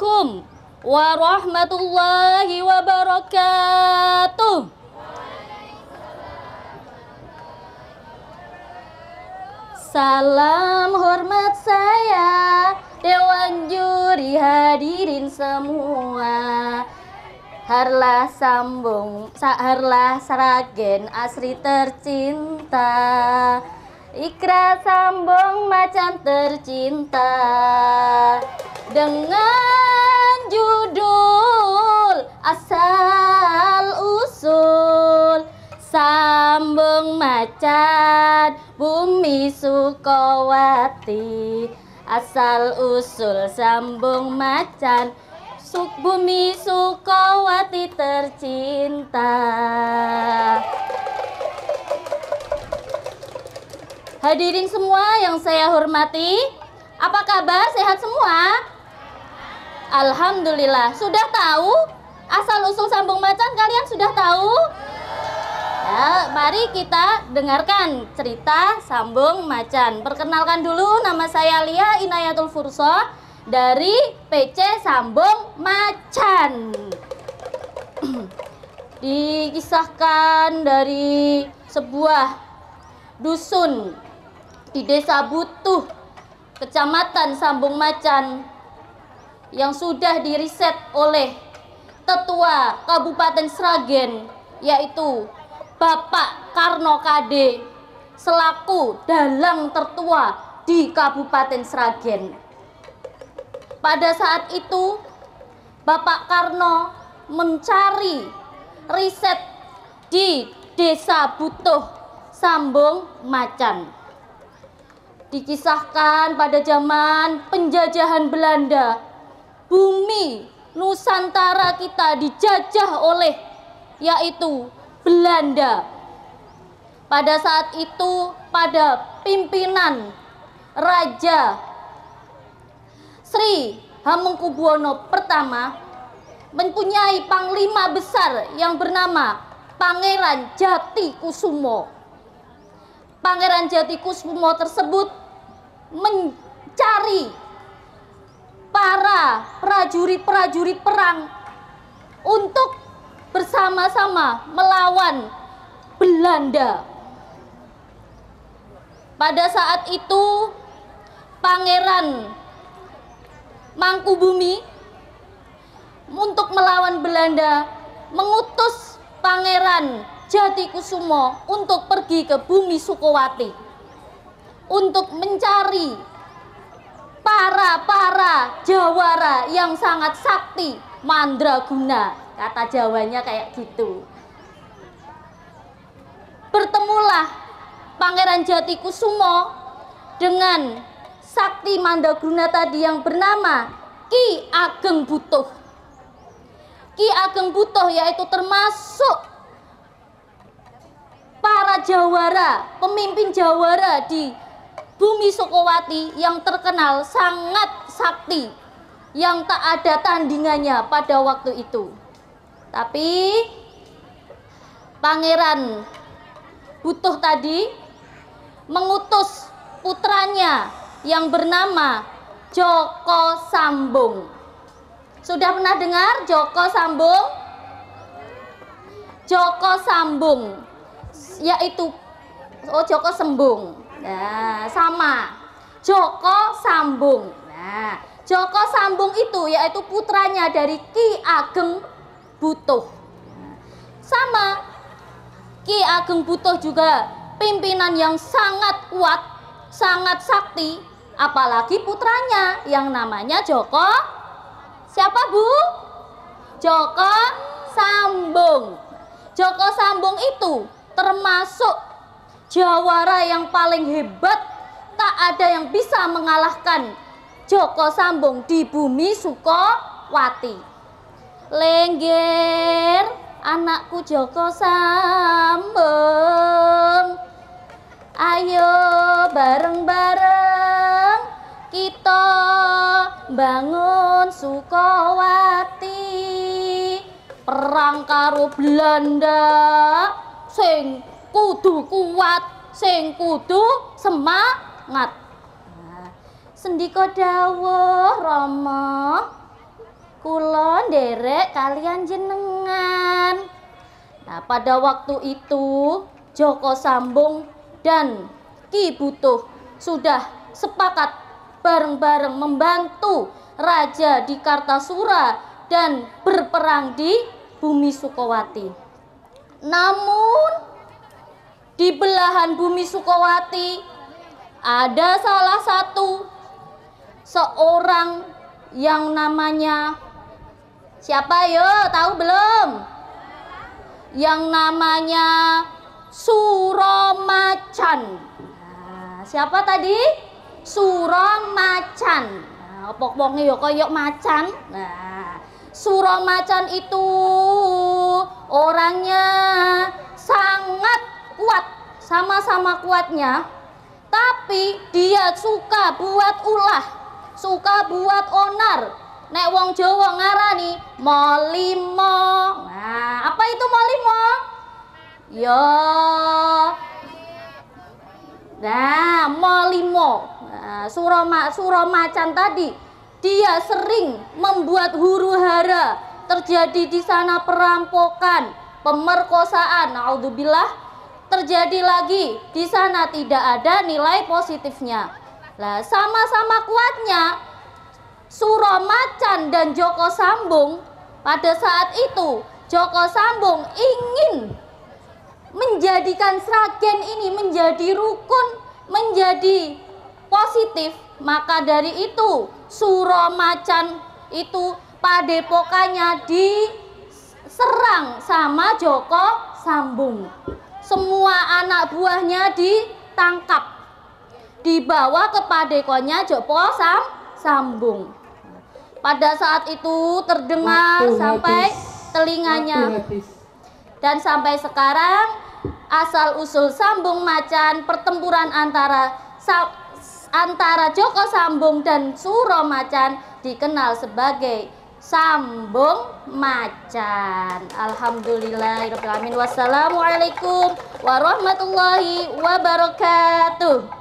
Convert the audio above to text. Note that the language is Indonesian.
عليكم warahmatullahi wabarakatuh. Salam hormat saya Dewan juri hadirin semua Harlah sambung Saharlah seragen asri tercinta Ikra sambung macan tercinta Dengan macan bumi Sukowati asal usul sambung macan suk bumi Sukowati tercinta Hadirin semua yang saya hormati, apa kabar? Sehat semua? Alhamdulillah. Sudah tahu asal usul sambung macan kalian sudah tahu? Ya, mari kita dengarkan cerita Sambung Macan. Perkenalkan dulu nama saya Lia Inayatul Furso dari PC Sambung Macan. Dikisahkan dari sebuah dusun di Desa Butuh, Kecamatan Sambung Macan yang sudah diriset oleh Tetua Kabupaten Sragen yaitu Bapak Karno KD selaku dalang tertua di Kabupaten Sragen. Pada saat itu, Bapak Karno mencari riset di Desa Butuh, Sambung, Macan. Dikisahkan pada zaman penjajahan Belanda, bumi Nusantara kita dijajah oleh yaitu Belanda. Pada saat itu pada pimpinan Raja Sri Hamengkubuwono pertama mempunyai panglima besar yang bernama Pangeran Jati Kusumo. Pangeran Jati Kusumo tersebut mencari para prajurit-prajurit perang untuk bersama-sama melawan Belanda. Pada saat itu Pangeran Mangkubumi untuk melawan Belanda mengutus Pangeran Jatikusumo untuk pergi ke bumi Sukowati untuk mencari para-para jawara yang sangat sakti mandraguna Kata Jawanya kayak gitu. Bertemulah Pangeran Jatiku Sumo dengan Sakti Mandagruna tadi yang bernama Ki Ageng Butuh. Ki Ageng Butuh yaitu termasuk para jawara, pemimpin jawara di bumi Sukowati yang terkenal sangat sakti yang tak ada tandingannya pada waktu itu. Tapi pangeran butuh tadi mengutus putranya yang bernama Joko Sambung. Sudah pernah dengar Joko Sambung? Joko Sambung yaitu oh Joko Sembung. Nah, sama. Joko Sambung. Nah, Joko Sambung itu yaitu putranya dari Ki Ageng butuh. Sama Ki Ageng butuh juga pimpinan yang sangat kuat, sangat sakti, apalagi putranya yang namanya Joko. Siapa Bu? Joko Sambung. Joko Sambung itu termasuk jawara yang paling hebat. Tak ada yang bisa mengalahkan Joko Sambung di bumi Sukowati. lengger anakku Joko Sambung ayo bareng-bareng kita bangun sukawati perang karo Belanda sing kudu kuat sing kudu semangat nah, sendiko dawuh romo Kulon derek kalian jenengan. Nah, pada waktu itu Joko Sambung dan Ki Butuh sudah sepakat bareng-bareng membantu raja di Kartasura dan berperang di bumi Sukowati. Namun di belahan bumi Sukowati ada salah satu seorang yang namanya Siapa yo? Tahu belum? Yang namanya Suromacan. Nah, siapa tadi? Suromacan. Nah, opok-opoknya yo koyok macan. Nah, Suromacan itu orangnya sangat kuat, sama-sama kuatnya. Tapi dia suka buat ulah, suka buat onar, nek wong Jawa ngarani molimo. Nah, apa itu molimo? Yo. Nah, molimo. Nah, suroma macan tadi dia sering membuat huru-hara, terjadi di sana perampokan, pemerkosaan. Naudzubillah. Terjadi lagi di sana tidak ada nilai positifnya. Lah, sama-sama kuatnya Suramacan dan Joko Sambung pada saat itu Joko Sambung ingin menjadikan Sragen ini menjadi rukun, menjadi positif. Maka dari itu Suramacan itu padepokannya diserang sama Joko Sambung. Semua anak buahnya ditangkap, dibawa ke padekonya Joko Sambung. Pada saat itu terdengar Waktu sampai habis. telinganya. Dan sampai sekarang asal usul sambung macan pertempuran antara antara Joko Sambung dan Suro Macan dikenal sebagai Sambung Macan. Alhamdulillahirobbilalamin. Wassalamualaikum warahmatullahi wabarakatuh.